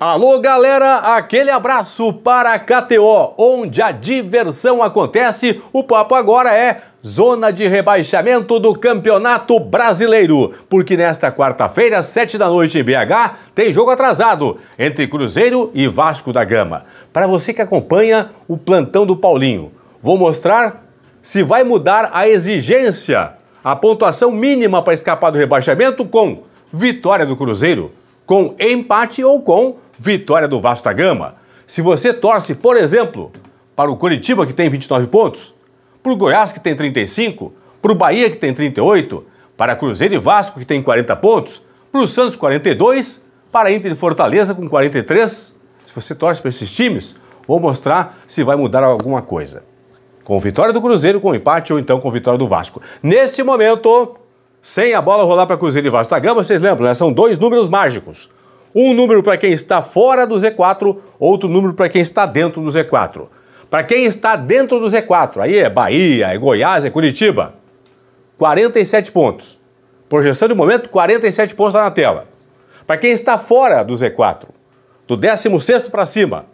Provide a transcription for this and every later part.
Alô, galera! Aquele abraço para a KTO, onde a diversão acontece. O papo agora é zona de rebaixamento do Campeonato Brasileiro, porque nesta quarta-feira, sete da noite em BH, tem jogo atrasado entre Cruzeiro e Vasco da Gama. Para você que acompanha o plantão do Paulinho, vou mostrar se vai mudar a exigência, a pontuação mínima para escapar do rebaixamento com vitória do Cruzeiro, com empate ou com vitória do Vasco da Gama. Se você torce, por exemplo, para o Curitiba, que tem 29 pontos, para o Goiás, que tem 35, para o Bahia, que tem 38, para Cruzeiro e Vasco, que tem 40 pontos, para o Santos, 42, para Inter e Fortaleza, com 43. Se você torce para esses times, vou mostrar se vai mudar alguma coisa. Com vitória do Cruzeiro, com empate ou então com vitória do Vasco. Neste momento, sem a bola rolar para Cruzeiro e Vasco da Gama, vocês lembram, né? São dois números mágicos. Um número para quem está fora do Z4, outro número para quem está dentro do Z4. Para quem está dentro do Z4, aí é Bahia, é Goiás, é Curitiba. 47 pontos. Projeção de momento, 47 pontos lá na tela. Para quem está fora do Z4, do 16 para cima,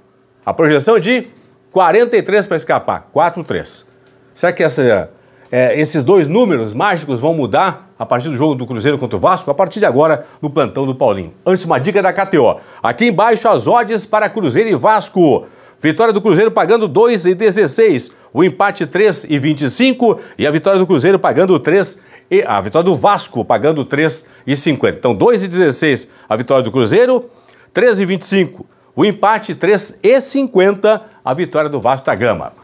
a projeção é de 43 para escapar, 4-3. Será que essa é, esses dois números mágicos vão mudar a partir do jogo do Cruzeiro contra o Vasco, a partir de agora no plantão do Paulinho. Antes, uma dica da KTO. Aqui embaixo as odds para Cruzeiro e Vasco. Vitória do Cruzeiro pagando 2,16, o empate 3,25 e a vitória do Cruzeiro pagando 3 e a vitória do Vasco pagando 3,50. Então 2,16 a vitória do Cruzeiro, 3,25 o empate 3,50 a vitória do Vasco da Gama.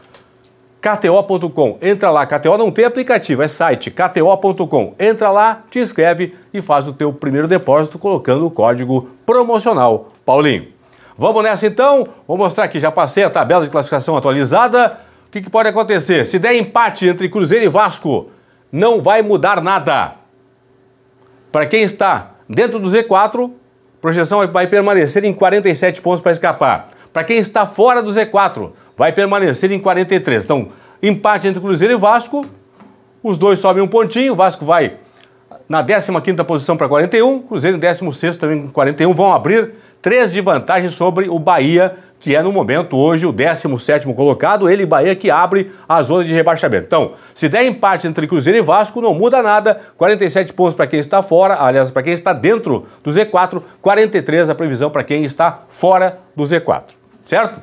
KTO.com. Entra lá, KTO não tem aplicativo, é site KTO.com. Entra lá, te inscreve e faz o teu primeiro depósito colocando o código promocional Paulinho. Vamos nessa então? Vou mostrar aqui, já passei a tabela de classificação atualizada. O que, que pode acontecer? Se der empate entre Cruzeiro e Vasco, não vai mudar nada. Para quem está dentro do Z4, projeção vai permanecer em 47 pontos para escapar. Para quem está fora do Z4, vai permanecer em 43. Então, empate entre Cruzeiro e Vasco. Os dois sobem um pontinho, o Vasco vai na 15ª posição para 41, Cruzeiro em 16º também com 41, vão abrir três de vantagem sobre o Bahia, que é no momento hoje o 17º colocado, ele e Bahia que abre a zona de rebaixamento. Então, se der empate entre Cruzeiro e Vasco, não muda nada, 47 pontos para quem está fora, aliás, para quem está dentro do Z4, 43 a previsão para quem está fora do Z4, certo?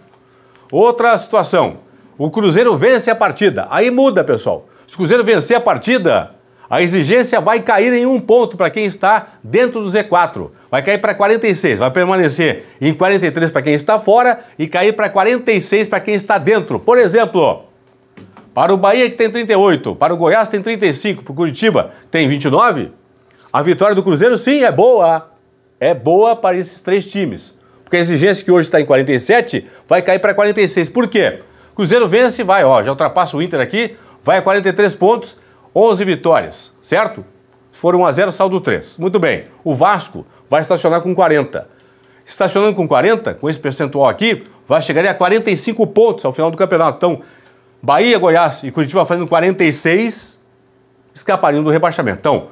Outra situação, o Cruzeiro vence a partida. Aí muda, pessoal. Se o Cruzeiro vencer a partida, a exigência vai cair em um ponto para quem está dentro do Z4. Vai cair para 46, vai permanecer em 43 para quem está fora e cair para 46 para quem está dentro. Por exemplo, para o Bahia que tem 38, para o Goiás tem 35, para o Curitiba tem 29. A vitória do Cruzeiro sim é boa. É boa para esses três times. Porque a exigência que hoje está em 47 vai cair para 46. Por quê? Cruzeiro vence, vai, ó, já ultrapassa o Inter aqui, vai a 43 pontos, 11 vitórias, certo? Foram 1 a 0, saldo 3. Muito bem. O Vasco vai estacionar com 40. Estacionando com 40, com esse percentual aqui, vai chegar a 45 pontos ao final do campeonato. Então, Bahia, Goiás e Curitiba fazendo 46, escapariam do rebaixamento. Então,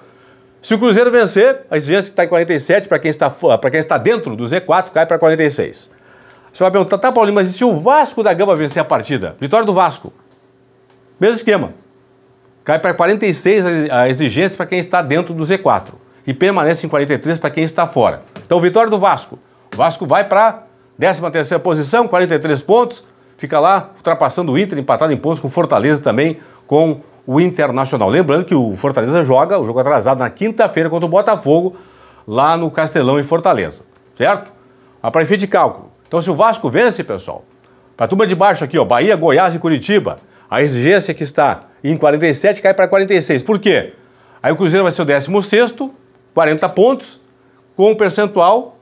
se o Cruzeiro vencer, a exigência que está em 47, para quem, está, quem está dentro do Z4, cai para 46. Você vai perguntar, tá, Paulinho, mas e se o Vasco da Gama vencer a partida? Vitória do Vasco. Mesmo esquema. Cai para 46 a exigência para quem está dentro do Z4 e permanece em 43 para quem está fora. Então, vitória do Vasco. O Vasco vai para 13 posição, 43 pontos, fica lá ultrapassando o Inter, empatado em pontos com o Fortaleza também, com o Internacional. Lembrando que o Fortaleza joga, o jogo atrasado na quinta-feira contra o Botafogo, lá no Castelão em Fortaleza, certo? A para efeito de cálculo, então, se o Vasco vence, pessoal, para a turma de baixo aqui, ó, Bahia, Goiás e Curitiba, a exigência que está em 47 cai para 46. Por quê? Aí o Cruzeiro vai ser o 16, 40 pontos, com o percentual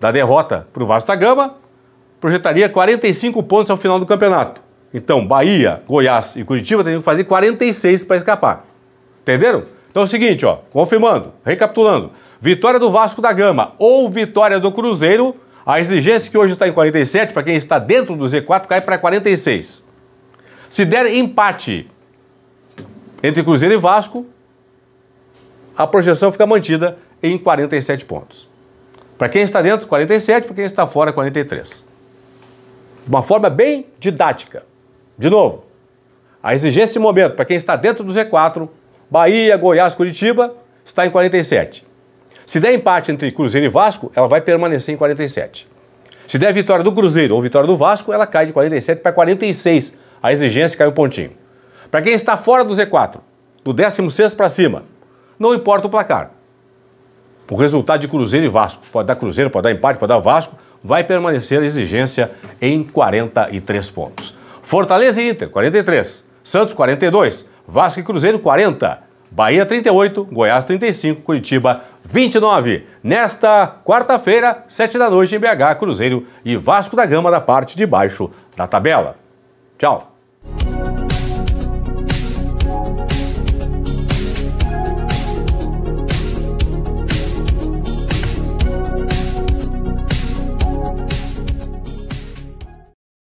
da derrota para o Vasco da Gama, projetaria 45 pontos ao final do campeonato. Então, Bahia, Goiás e Curitiba teriam que fazer 46 para escapar. Entenderam? Então é o seguinte, ó, confirmando, recapitulando. Vitória do Vasco da Gama ou vitória do Cruzeiro a exigência que hoje está em 47, para quem está dentro do Z4, cai para 46. Se der empate entre Cruzeiro e Vasco, a projeção fica mantida em 47 pontos. Para quem está dentro, 47, para quem está fora, 43. De uma forma bem didática. De novo, a exigência de momento para quem está dentro do Z4, Bahia, Goiás, Curitiba, está em 47. Se der empate entre Cruzeiro e Vasco, ela vai permanecer em 47. Se der vitória do Cruzeiro ou vitória do Vasco, ela cai de 47 para 46. A exigência caiu um pontinho. Para quem está fora do Z4, do 16 para cima, não importa o placar. O resultado de Cruzeiro e Vasco, pode dar Cruzeiro, pode dar empate, pode dar Vasco, vai permanecer a exigência em 43 pontos. Fortaleza e Inter, 43. Santos, 42. Vasco e Cruzeiro, 40. Bahia 38, Goiás 35, Curitiba 29. Nesta quarta-feira, 7 da noite em BH, Cruzeiro e Vasco da Gama na parte de baixo da tabela. Tchau.